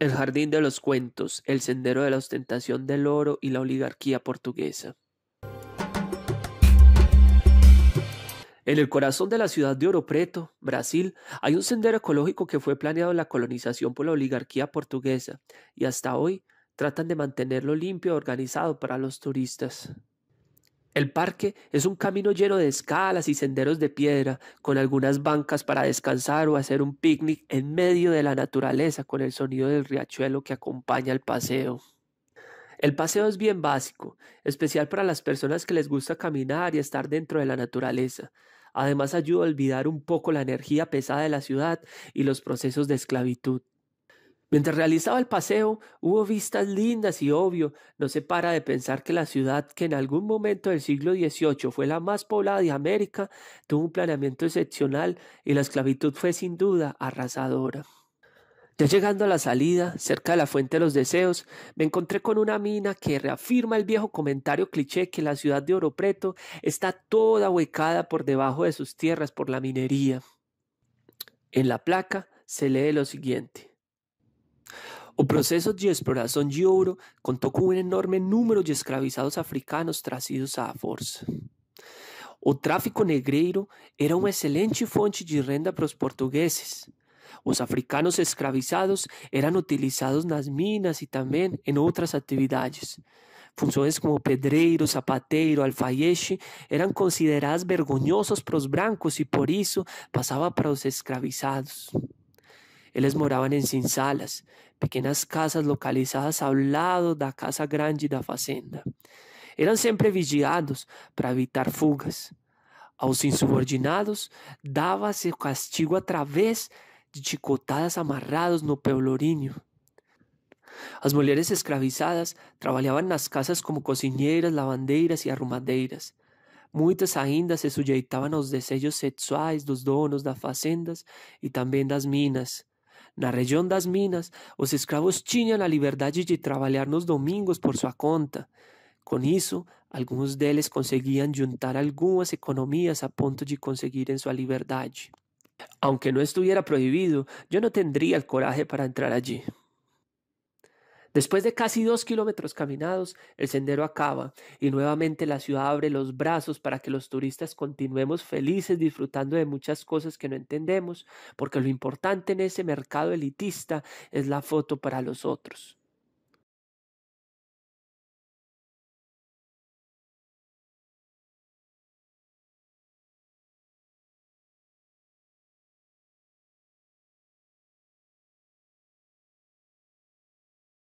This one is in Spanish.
El jardín de los cuentos, el sendero de la ostentación del oro y la oligarquía portuguesa. En el corazón de la ciudad de Oro Preto, Brasil, hay un sendero ecológico que fue planeado en la colonización por la oligarquía portuguesa y hasta hoy tratan de mantenerlo limpio y e organizado para los turistas. El parque es un camino lleno de escalas y senderos de piedra, con algunas bancas para descansar o hacer un picnic en medio de la naturaleza con el sonido del riachuelo que acompaña el paseo. El paseo es bien básico, especial para las personas que les gusta caminar y estar dentro de la naturaleza. Además ayuda a olvidar un poco la energía pesada de la ciudad y los procesos de esclavitud. Mientras realizaba el paseo, hubo vistas lindas y obvio, no se para de pensar que la ciudad que en algún momento del siglo XVIII fue la más poblada de América, tuvo un planeamiento excepcional y la esclavitud fue sin duda arrasadora. Ya llegando a la salida, cerca de la Fuente de los Deseos, me encontré con una mina que reafirma el viejo comentario cliché que la ciudad de Oro Preto está toda huecada por debajo de sus tierras por la minería. En la placa se lee lo siguiente. O proceso de exploración de oro contó con un enorme número de esclavizados africanos trazidos la fuerza. O tráfico negreiro era una excelente fonte de renda para os portugueses. Los africanos esclavizados eran utilizados nas minas y también en otras actividades. Funciones como pedreiro, zapatero alfaiate eran consideradas vergonhosas para los brancos y por eso pasaba para os escravizados. Eles moravam em senzalas, pequenas casas localizadas ao lado da casa grande da fazenda. Eram sempre vigiados para evitar fugas. Aos insubordinados dava-se castigo através de chicotadas amarrados no pelourinho. As mulheres escravizadas trabalhavam nas casas como cozinheiras, lavandeiras e arrumadeiras. Muitas ainda se sujeitavam aos desejos sexuais dos donos das fazendas e também das minas. región de das minas, los esclavos tinham la libertad de trabalhar los domingos por sua conta. eso, algunos de ellos conseguían juntar algunas economías a punto de en su libertad. Aunque no estuviera prohibido, yo no tendría el coraje para entrar allí. Después de casi dos kilómetros caminados, el sendero acaba y nuevamente la ciudad abre los brazos para que los turistas continuemos felices disfrutando de muchas cosas que no entendemos, porque lo importante en ese mercado elitista es la foto para los otros.